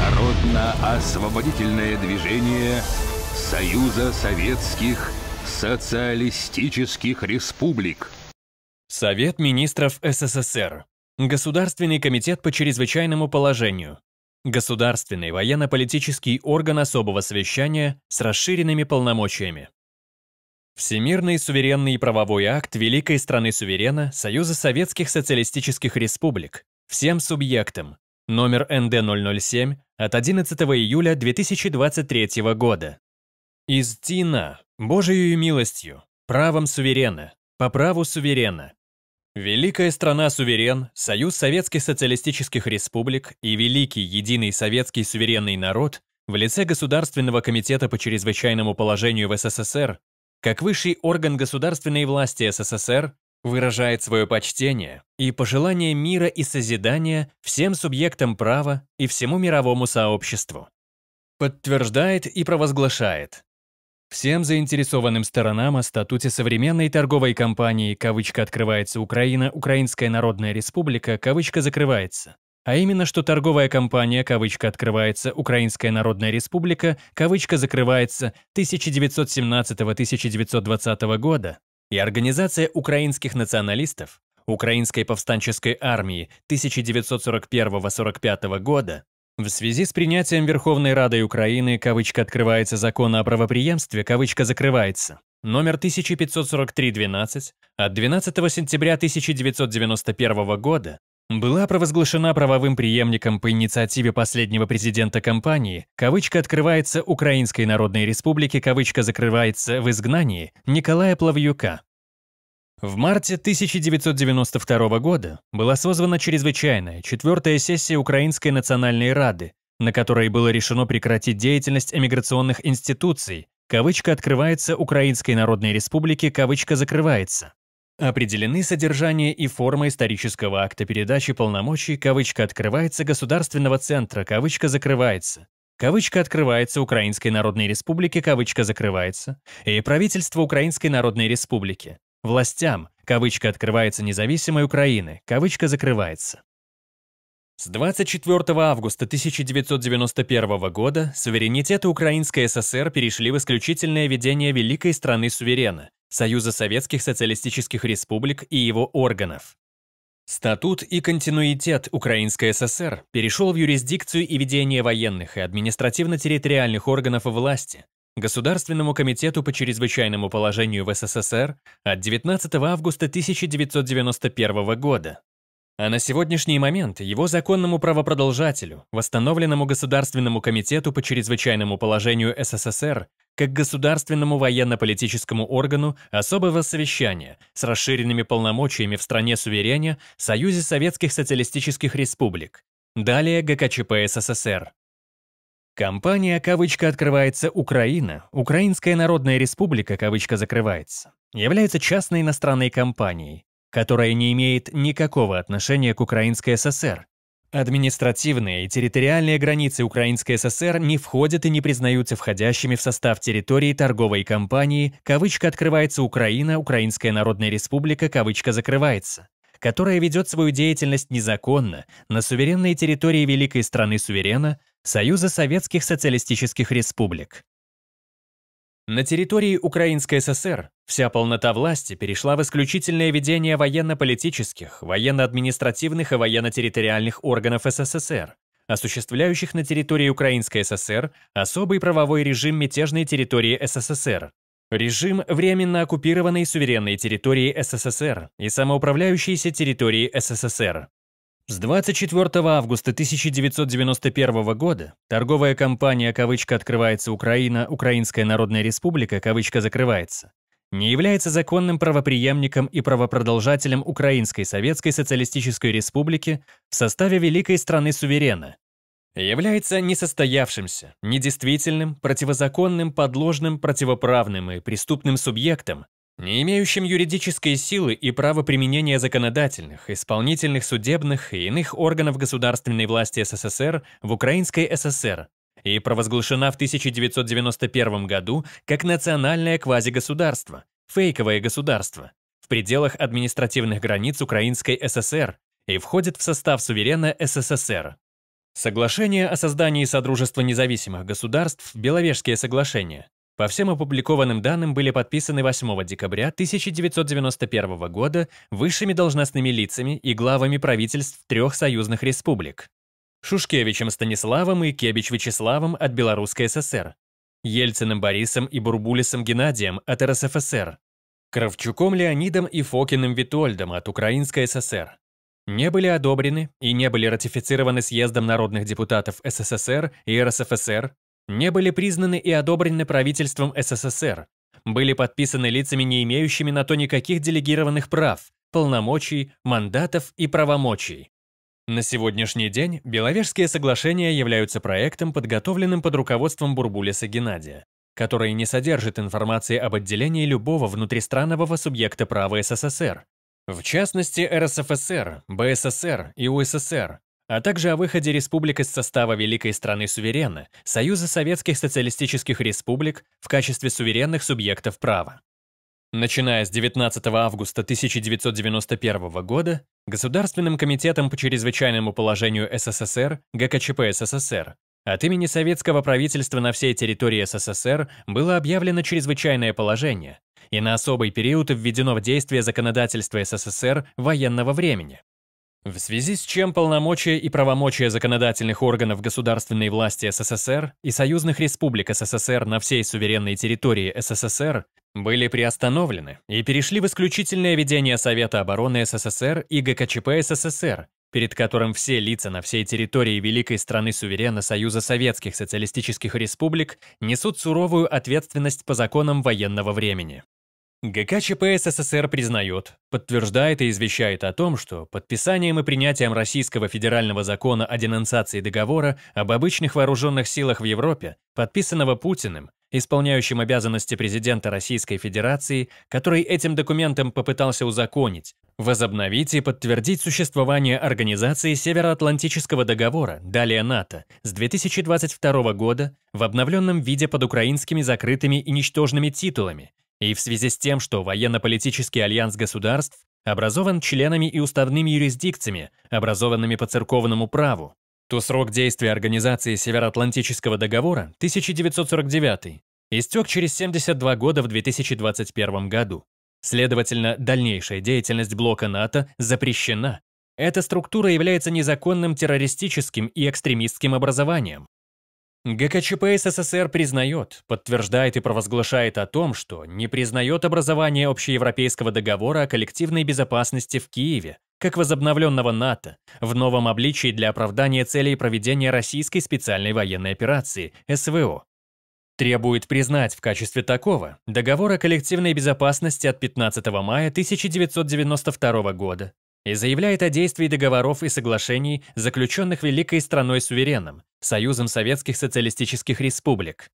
Народно-освободительное движение Союза Советских Социалистических Республик. Совет министров СССР. Государственный комитет по чрезвычайному положению. Государственный военно-политический орган особого совещания с расширенными полномочиями. Всемирный суверенный правовой акт великой страны-суверена Союза Советских Социалистических Республик, всем субъектам, номер НД-007 от 11 июля 2023 года. Из Тина, Божию милостью, правом суверена, по праву суверена. Великая страна-суверен, Союз Советских Социалистических Республик и Великий Единый Советский Суверенный Народ в лице Государственного комитета по чрезвычайному положению в СССР, как высший орган государственной власти СССР, выражает свое почтение и пожелание мира и созидания всем субъектам права и всему мировому сообществу. Подтверждает и провозглашает всем заинтересованным сторонам о статуте современной торговой компании кавычка открывается Украина, Украинская Народная Республика, кавычка закрывается. А именно, что торговая компания, кавычка открывается, Украинская Народная Республика, кавычка закрывается, 1917-1920 года, и Организация украинских националистов, Украинской повстанческой армии 1941-45 года в связи с принятием Верховной Радой Украины кавычка открывается закона о правоприемстве, кавычка закрывается, номер 1543-12 от 12 сентября 1991 года была провозглашена правовым преемником по инициативе последнего президента компании, кавычка открывается Украинской Народной Республики, кавычка закрывается в изгнании Николая Плавьюка. В марте 1992 года была созвана чрезвычайная четвертая сессия Украинской Национальной Рады, на которой было решено прекратить деятельность эмиграционных институций, кавычка открывается Украинской Народной Республики, кавычка закрывается. Определены содержание и форма исторического акта передачи полномочий, кавычка открывается, государственного центра, кавычка закрывается. Кавычка открывается Украинской Народной Республике, кавычка закрывается, и правительство Украинской Народной Республики. Властям, кавычка открывается независимой Украины, кавычка закрывается. С 24 августа 1991 года суверенитеты Украинской ССР перешли в исключительное ведение великой страны суверена, Союза Советских Социалистических Республик и его органов. Статут и континуитет Украинской ССР перешел в юрисдикцию и ведение военных и административно-территориальных органов власти, Государственному комитету по чрезвычайному положению в СССР от 19 августа 1991 года, а на сегодняшний момент его законному правопродолжателю, восстановленному Государственному комитету по чрезвычайному положению СССР, как государственному военно-политическому органу особого совещания с расширенными полномочиями в стране сувереня Союзе Советских Социалистических Республик, далее ГКЧП СССР. Компания, кавычка, открывается «Украина», Украинская Народная Республика, кавычка, закрывается, является частной иностранной компанией, которая не имеет никакого отношения к Украинской ССР. Административные и территориальные границы Украинской ССР не входят и не признаются входящими в состав территории торговой компании, кавычка открывается Украина, Украинская Народная Республика, кавычка закрывается, которая ведет свою деятельность незаконно на суверенной территории великой страны суверена Союза Советских Социалистических Республик. На территории Украинской ССР вся полнота власти перешла в исключительное ведение военно-политических, военно-административных и военно-территориальных органов СССР, осуществляющих на территории Украинской ССР особый правовой режим мятежной территории СССР, режим временно оккупированной суверенной территории СССР и самоуправляющейся территории СССР. С 24 августа 1991 года торговая компания кавычка открывается Украина, Украинская Народная Республика кавычка закрывается, не является законным правоприемником и правопродолжателем Украинской Советской Социалистической Республики в составе великой страны суверена, является несостоявшимся, недействительным, противозаконным, подложным, противоправным и преступным субъектом, не имеющим юридической силы и права применения законодательных, исполнительных, судебных и иных органов государственной власти СССР в Украинской ССР и провозглашена в 1991 году как национальное квазигосударство, фейковое государство, в пределах административных границ Украинской ССР и входит в состав суверена СССР. Соглашение о создании Содружества независимых государств, Беловежские соглашения, по всем опубликованным данным были подписаны 8 декабря 1991 года высшими должностными лицами и главами правительств трех союзных республик – Шушкевичем Станиславом и Кебич Вячеславом от Белорусской ССР, Ельциным Борисом и Бурбулисом Геннадием от РСФСР, Кравчуком Леонидом и Фокиным Витольдом от Украинской ССР. Не были одобрены и не были ратифицированы Съездом народных депутатов СССР и РСФСР не были признаны и одобрены правительством СССР, были подписаны лицами, не имеющими на то никаких делегированных прав, полномочий, мандатов и правомочий. На сегодняшний день Беловежские соглашения являются проектом, подготовленным под руководством Бурбулиса Геннадия, который не содержит информации об отделении любого внутристранового субъекта права СССР, в частности РСФСР, БССР и УССР, а также о выходе республик из состава Великой страны суверена, Союза Советских Социалистических Республик в качестве суверенных субъектов права. Начиная с 19 августа 1991 года Государственным комитетом по чрезвычайному положению СССР ГКЧП СССР от имени советского правительства на всей территории СССР было объявлено чрезвычайное положение, и на особый период введено в действие законодательство СССР военного времени. В связи с чем полномочия и правомочия законодательных органов государственной власти СССР и союзных республик СССР на всей суверенной территории СССР были приостановлены и перешли в исключительное ведение Совета обороны СССР и ГКЧП СССР, перед которым все лица на всей территории великой страны суверена Союза Советских Социалистических Республик несут суровую ответственность по законам военного времени. ГКЧП СССР признает, подтверждает и извещает о том, что подписанием и принятием Российского федерального закона о денонсации договора об обычных вооруженных силах в Европе, подписанного Путиным, исполняющим обязанности президента Российской Федерации, который этим документом попытался узаконить, возобновить и подтвердить существование Организации Североатлантического договора, далее НАТО, с 2022 года в обновленном виде под украинскими закрытыми и ничтожными титулами – и в связи с тем, что военно-политический альянс государств образован членами и уставными юрисдикциями, образованными по церковному праву, то срок действия Организации Североатлантического договора 1949 истек через 72 года в 2021 году. Следовательно, дальнейшая деятельность блока НАТО запрещена. Эта структура является незаконным террористическим и экстремистским образованием. ГКЧП СССР признает, подтверждает и провозглашает о том, что не признает образование Общеевропейского договора о коллективной безопасности в Киеве, как возобновленного НАТО, в новом обличии для оправдания целей проведения российской специальной военной операции, СВО. Требует признать в качестве такого договор о коллективной безопасности от 15 мая 1992 года, и заявляет о действии договоров и соглашений, заключенных великой страной-сувереном, Союзом Советских Социалистических Республик.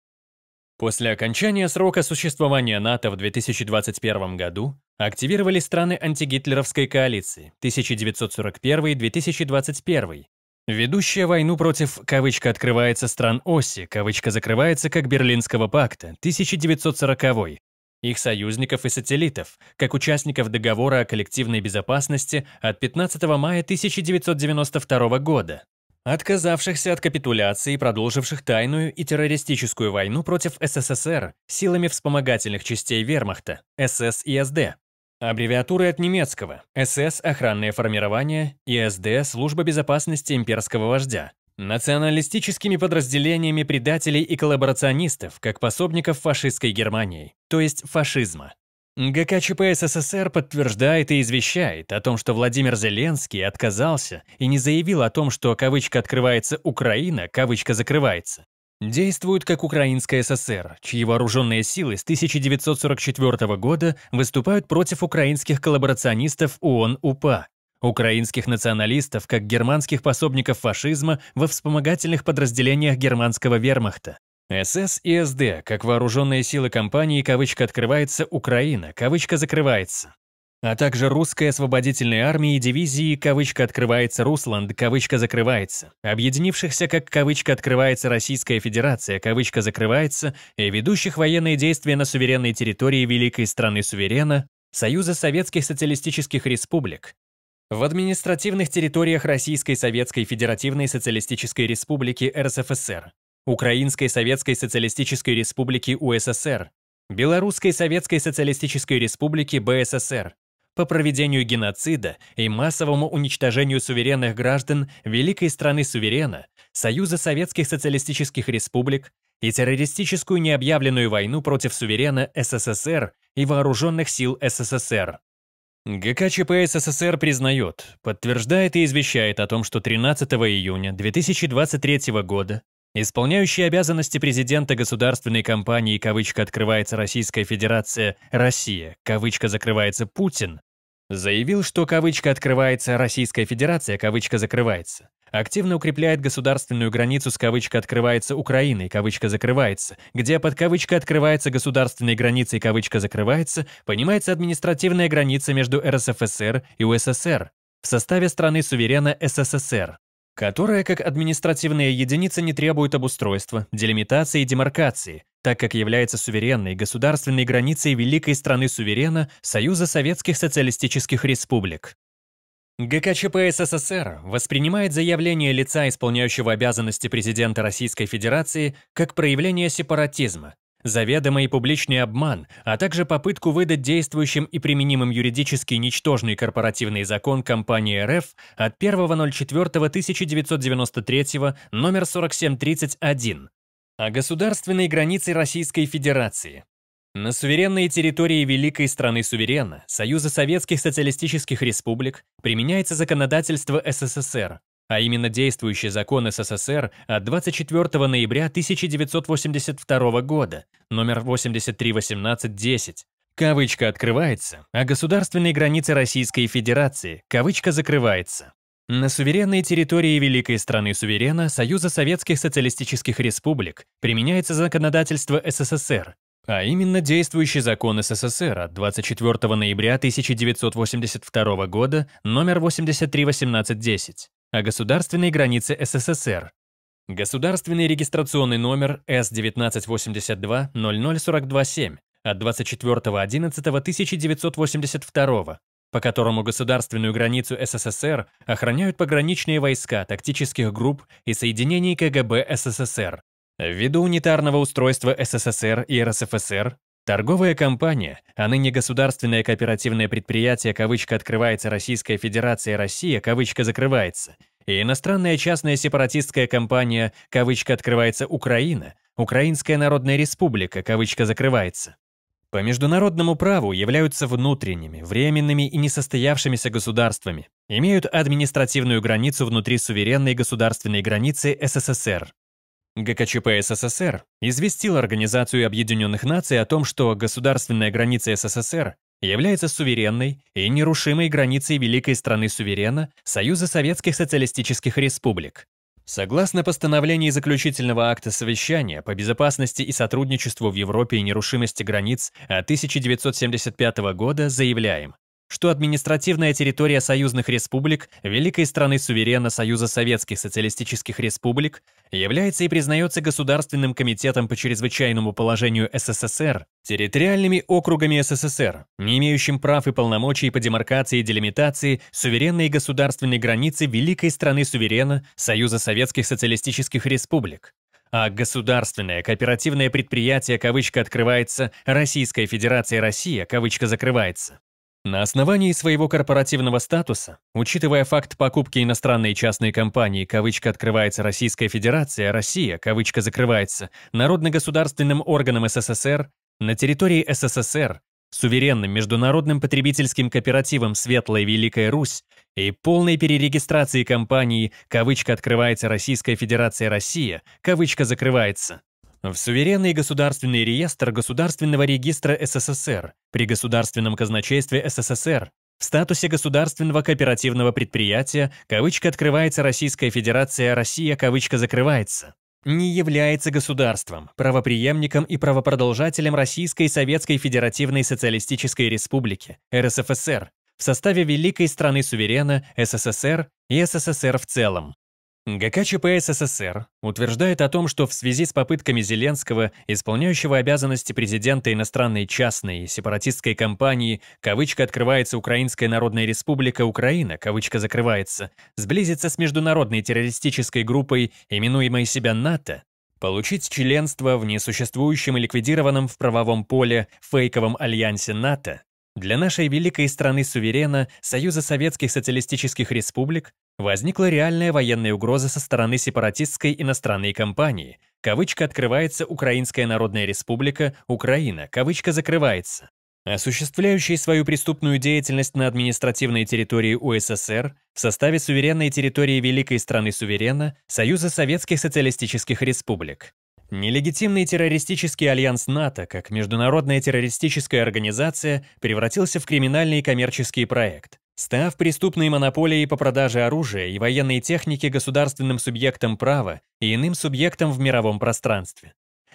После окончания срока существования НАТО в 2021 году активировали страны антигитлеровской коалиции 1941-2021, ведущая войну против, кавычка открывается, стран оси, кавычка закрывается, как Берлинского пакта 1940 их союзников и сателлитов, как участников договора о коллективной безопасности от 15 мая 1992 года, отказавшихся от капитуляции и продолживших тайную и террористическую войну против СССР силами вспомогательных частей вермахта, СС и СД. Аббревиатуры от немецкого – СС – охранное формирование и СД – служба безопасности имперского вождя националистическими подразделениями предателей и коллаборационистов, как пособников фашистской Германии, то есть фашизма. ГКЧП СССР подтверждает и извещает о том, что Владимир Зеленский отказался и не заявил о том, что кавычка открывается «Украина», кавычка закрывается. Действует как Украинская ССР, чьи вооруженные силы с 1944 года выступают против украинских коллаборационистов ООН-УПА, украинских националистов как германских пособников фашизма во вспомогательных подразделениях германского вермахта. СС и СД, как вооруженные силы компании, кавычка открывается, Украина, кавычка закрывается. А также русской освободительной армии и дивизии, кавычка открывается, Русланд, кавычка закрывается, объединившихся как кавычка открывается Российская Федерация, кавычка закрывается, и ведущих военные действия на суверенной территории великой страны суверена, Союза Советских Социалистических Республик, в административных территориях Российской Советской Федеративной Социалистической Республики РСФСР, Украинской Советской Социалистической Республики УССР, Белорусской Советской Социалистической Республики БССР, по проведению геноцида и массовому уничтожению суверенных граждан Великой страны суверена, Союза Советских Социалистических Республик и террористическую необъявленную войну против суверена СССР и вооруженных сил СССР. ГКЧП СССР признает, подтверждает и извещает о том, что 13 июня 2023 года исполняющий обязанности президента государственной компании кавычка открывается Российская Федерация «Россия», кавычка закрывается «Путин», Заявил, что кавычка открывается, Российская Федерация, кавычка закрывается. Активно укрепляет государственную границу с кавычка открывается Украиной, кавычка закрывается, где под кавычка открывается государственной границей, кавычка закрывается, понимается административная граница между РСФСР и УССР в составе страны суверена СССР, которая как административная единица не требует обустройства, делимитации и демаркации, так как является суверенной государственной границей великой страны-суверена Союза Советских Социалистических Республик. ГКЧП СССР воспринимает заявление лица, исполняющего обязанности президента Российской Федерации, как проявление сепаратизма, заведомый публичный обман, а также попытку выдать действующим и применимым юридически ничтожный корпоративный закон компании РФ от 1.04.1993 номер 4731 о государственной границе Российской Федерации. На суверенной территории великой страны суверена Союза Советских Социалистических Республик применяется законодательство СССР, а именно действующий закон СССР от 24 ноября 1982 года, номер 10 Кавычка открывается, а государственной границы Российской Федерации, кавычка закрывается. На суверенной территории великой страны суверена Союза Советских Социалистических Республик применяется законодательство СССР, а именно действующий закон СССР от 24 ноября 1982 года номер 831810 о государственной границе СССР. Государственный регистрационный номер С1982-00427 от 24.11.1982 по которому государственную границу СССР охраняют пограничные войска тактических групп и соединений КГБ СССР. Ввиду унитарного устройства СССР и РСФСР, торговая компания, а ныне государственное кооперативное предприятие, кавычка открывается Российская Федерация Россия, кавычка закрывается, и иностранная частная сепаратистская компания, кавычка открывается Украина, Украинская Народная Республика, кавычка закрывается, по международному праву являются внутренними, временными и несостоявшимися государствами, имеют административную границу внутри суверенной государственной границы СССР. ГКЧП СССР известил Организацию Объединенных Наций о том, что государственная граница СССР является суверенной и нерушимой границей великой страны-суверена Союза Советских Социалистических Республик, Согласно постановлению заключительного акта совещания по безопасности и сотрудничеству в Европе и нерушимости границ от 1975 года заявляем, что административная территория союзных республик, великой страны суверена Союза Советских Социалистических Республик, является и признается Государственным комитетом по чрезвычайному положению СССР территориальными округами СССР, не имеющим прав и полномочий по демаркации и делимитации суверенной государственной границы великой страны суверена Союза Советских Социалистических Республик, а государственное кооперативное предприятие, кавычка открывается, Российская Федерация Россия, кавычка закрывается, на основании своего корпоративного статуса, учитывая факт покупки иностранной частной компании, кавычка открывается Российская Федерация, Россия, кавычка закрывается, народно-государственным органом СССР, на территории СССР, суверенным международным потребительским кооперативом «Светлая Великая Русь» и полной перерегистрации компании, кавычка открывается Российская Федерация, Россия, кавычка закрывается, в суверенный государственный реестр Государственного регистра СССР при Государственном казначействе СССР в статусе государственного кооперативного предприятия кавычка открывается Российская Федерация Россия кавычка закрывается не является государством, правоприемником и правопродолжателем Российской Советской Федеративной Социалистической Республики РСФСР в составе великой страны-суверена СССР и СССР в целом. ГКЧП СССР утверждает о том, что в связи с попытками Зеленского, исполняющего обязанности президента иностранной частной сепаратистской компании, кавычка открывается Украинская Народная Республика Украина, кавычка закрывается, сблизиться с международной террористической группой, именуемой себя НАТО, получить членство в несуществующем и ликвидированном в правовом поле фейковом альянсе НАТО, для нашей великой страны-суверена, Союза Советских Социалистических Республик, Возникла реальная военная угроза со стороны сепаратистской иностранной компании. Кавычка открывается «Украинская Народная Республика», «Украина», кавычка закрывается. Осуществляющие свою преступную деятельность на административной территории УССР в составе суверенной территории Великой страны-суверена Союза Советских Социалистических Республик. Нелегитимный террористический альянс НАТО, как международная террористическая организация, превратился в криминальный коммерческий проект. Став преступной монополией по продаже оружия и военной техники государственным субъектам права и иным субъектам в мировом пространстве.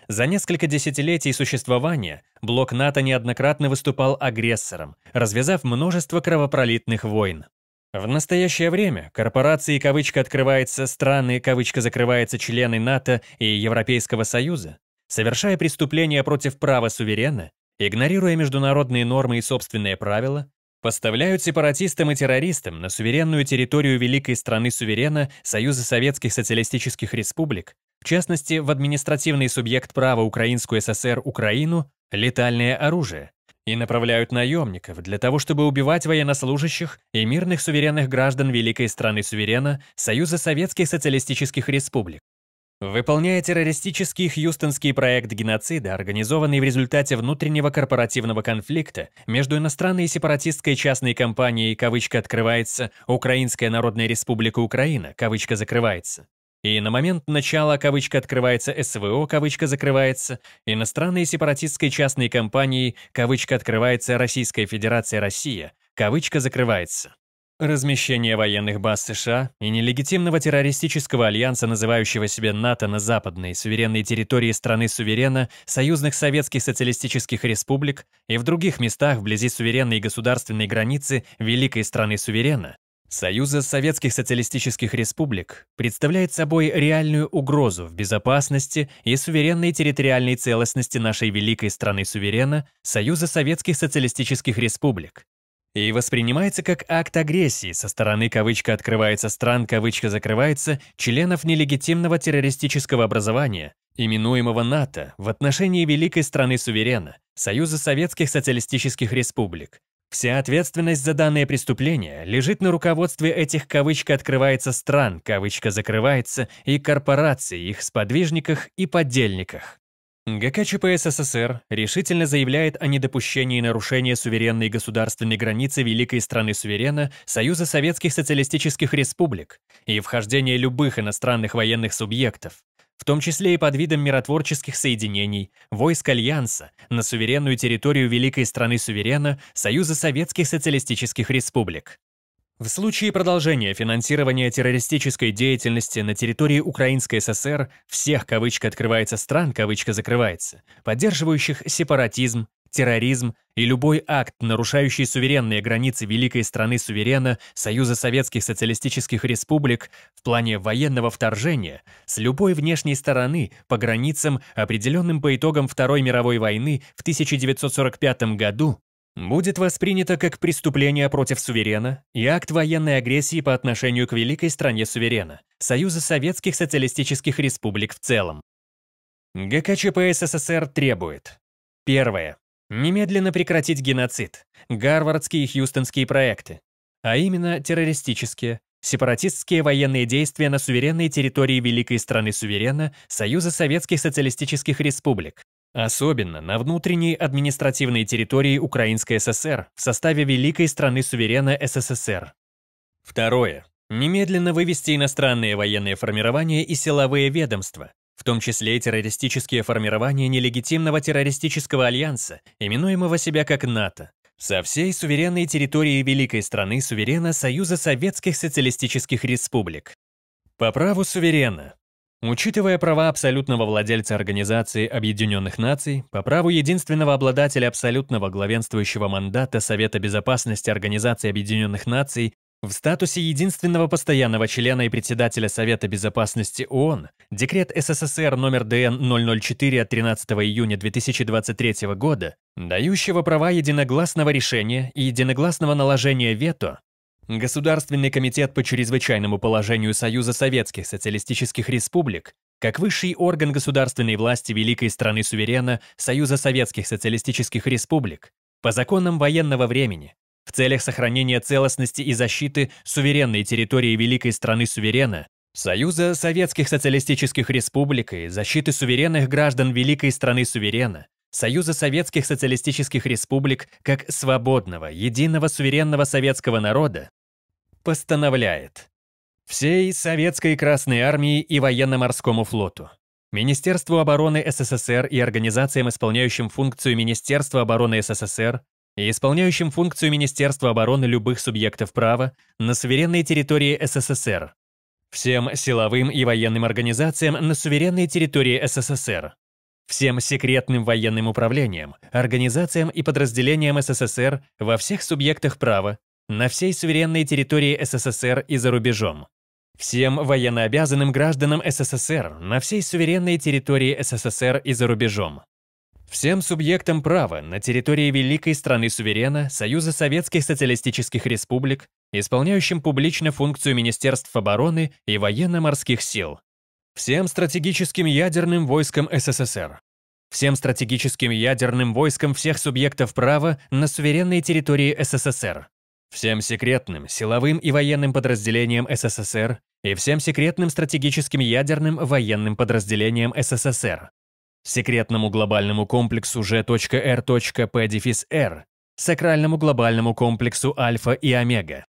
За несколько десятилетий существования блок НАТО неоднократно выступал агрессором, развязав множество кровопролитных войн. В настоящее время корпорации кавычка открывается страны кавычка закрывается члены НАТО и Европейского Союза, совершая преступления против права суверена, игнорируя международные нормы и собственные правила, поставляют сепаратистам и террористам на суверенную территорию великой страны-суверена Союза Советских Социалистических Республик, в частности, в административный субъект права Украинскую ССР Украину, летальное оружие, и направляют наемников для того, чтобы убивать военнослужащих и мирных суверенных граждан великой страны-суверена Союза Советских Социалистических Республик. Выполняя террористический хьюстонский проект геноцида, организованный в результате внутреннего корпоративного конфликта между иностранной сепаратистской частной компанией кавычка открывается «Украинская Народная Республика Украина» кавычка закрывается, и на момент начала кавычка открывается СВО, кавычка закрывается, иностранной сепаратистской частной компанией кавычка открывается Российская Федерация Россия, кавычка закрывается. Размещение военных баз США и нелегитимного террористического альянса, называющего себя НАТО на западной, суверенной территории страны-суверена, союзных советских социалистических республик и в других местах вблизи суверенной государственной границы великой страны-суверена, Союза Советских Социалистических Республик представляет собой реальную угрозу в безопасности и суверенной территориальной целостности нашей великой страны-суверена Союза Советских Социалистических Республик, и воспринимается как акт агрессии со стороны кавычка открывается стран кавычка закрывается членов нелегитимного террористического образования, именуемого НАТО, в отношении великой страны-суверена, Союза Советских Социалистических Республик. Вся ответственность за данное преступление лежит на руководстве этих кавычка открывается стран, кавычка закрывается, и корпораций, их сподвижниках и подельниках. ГКЧП СССР решительно заявляет о недопущении нарушения суверенной государственной границы великой страны-суверена Союза Советских Социалистических Республик и вхождения любых иностранных военных субъектов, в том числе и под видом миротворческих соединений, войск Альянса на суверенную территорию великой страны-суверена Союза Советских Социалистических Республик. В случае продолжения финансирования террористической деятельности на территории Украинской ССР всех кавычка открывается стран, кавычка закрывается, поддерживающих сепаратизм, терроризм и любой акт, нарушающий суверенные границы великой страны-суверена Союза Советских Социалистических Республик в плане военного вторжения с любой внешней стороны по границам, определенным по итогам Второй мировой войны в 1945 году, будет воспринято как преступление против суверена и акт военной агрессии по отношению к великой стране суверена, Союза Советских Социалистических Республик в целом. ГКЧП СССР требует. Первое. Немедленно прекратить геноцид, гарвардские и хьюстонские проекты, а именно террористические, сепаратистские военные действия на суверенной территории великой страны суверена Союза Советских Социалистических Республик, Особенно на внутренней административной территории Украинской ССР в составе Великой страны-суверена СССР. Второе. Немедленно вывести иностранные военные формирования и силовые ведомства, в том числе и террористические формирования нелегитимного террористического альянса, именуемого себя как НАТО, со всей суверенной территории великой страны суверена Союза Советских Социалистических Республик. По праву суверена Учитывая права абсолютного владельца Организации Объединенных Наций, по праву единственного обладателя абсолютного главенствующего мандата Совета Безопасности Организации Объединенных Наций, в статусе единственного постоянного члена и председателя Совета Безопасности ООН декрет СССР номер ДН 004 от 13 июня 2023 года, дающего права единогласного решения и единогласного наложения вето Государственный комитет по чрезвычайному положению Союза Советских Социалистических Республик, как высший орган государственной власти великой страны-суверена Союза Советских Социалистических Республик, по законам военного времени, в целях сохранения целостности и защиты суверенной территории великой страны-суверена, Союза Советских Социалистических Республик и защиты суверенных граждан великой страны-суверена, Союза Советских Социалистических Республик как свободного, единого суверенного советского народа, постановляет всей Советской Красной Армии и Военно-морскому флоту, Министерству обороны СССР и организациям, исполняющим функцию Министерства обороны СССР и исполняющим функцию Министерства обороны любых субъектов права на суверенной территории СССР, всем силовым и военным организациям на суверенной территории СССР, всем секретным военным управлениям, организациям и подразделениям СССР во всех субъектах права, на всей суверенной территории СССР и за рубежом, всем военнообязанным гражданам СССР на всей суверенной территории СССР и за рубежом, всем субъектам права на территории великой страны-суверена Союза Советских Социалистических Республик, исполняющим публично функцию Министерств обороны и военно-морских сил, Всем стратегическим ядерным войскам СССР. Всем стратегическим ядерным войскам всех субъектов права на суверенной территории СССР. Всем секретным, силовым и военным подразделениям СССР и всем секретным стратегическим ядерным военным подразделениям СССР. Секретному глобальному комплексу G.R.P.R. Сакральному глобальному комплексу Альфа и Омега.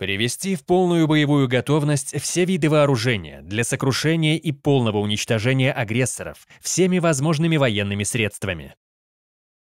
Привести в полную боевую готовность все виды вооружения для сокрушения и полного уничтожения агрессоров всеми возможными военными средствами.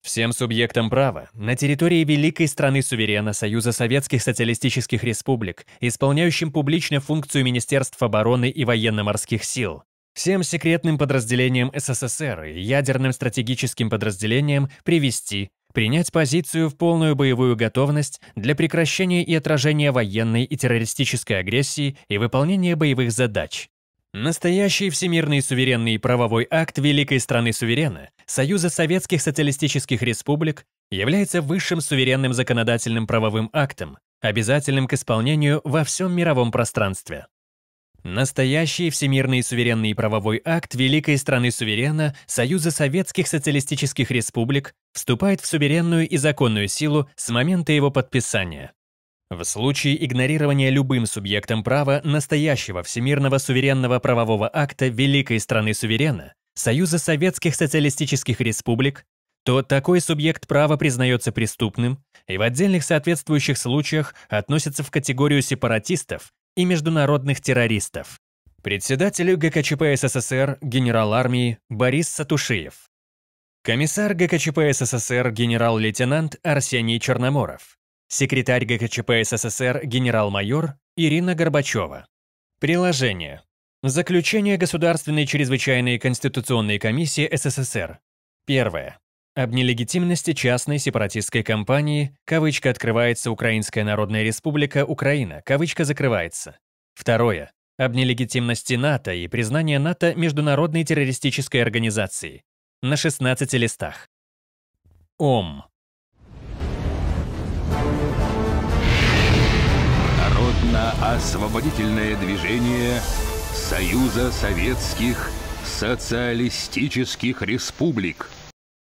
Всем субъектам права на территории великой страны суверена Союза Советских Социалистических Республик, исполняющим публичную функцию Министерств обороны и военно-морских сил, всем секретным подразделениям СССР и ядерным стратегическим подразделениям привести принять позицию в полную боевую готовность для прекращения и отражения военной и террористической агрессии и выполнения боевых задач. Настоящий всемирный суверенный правовой акт великой страны-суверена Союза Советских Социалистических Республик является высшим суверенным законодательным правовым актом, обязательным к исполнению во всем мировом пространстве. Настоящий всемирный суверенный правовой акт великой страны суверена Союза Советских Социалистических Республик вступает в суверенную и законную силу с момента его подписания. В случае игнорирования любым субъектом права настоящего всемирного суверенного правового акта великой страны суверена Союза Советских Социалистических Республик, то такой субъект права признается преступным и в отдельных соответствующих случаях относится в категорию сепаратистов и международных террористов. Председатель ГКЧП СССР генерал армии Борис Сатушиев. Комиссар ГКЧП СССР генерал-лейтенант Арсений Черноморов. Секретарь ГКЧП СССР генерал-майор Ирина Горбачева. Приложение. Заключение Государственной чрезвычайной конституционной комиссии СССР. Первое. Об нелегитимности частной сепаратистской кампании, кавычка открывается Украинская Народная Республика Украина, кавычка закрывается. Второе. Об нелегитимности НАТО и признание НАТО международной террористической организацией. На 16 листах. Ом. Народно-освободительное движение Союза Советских Социалистических Республик –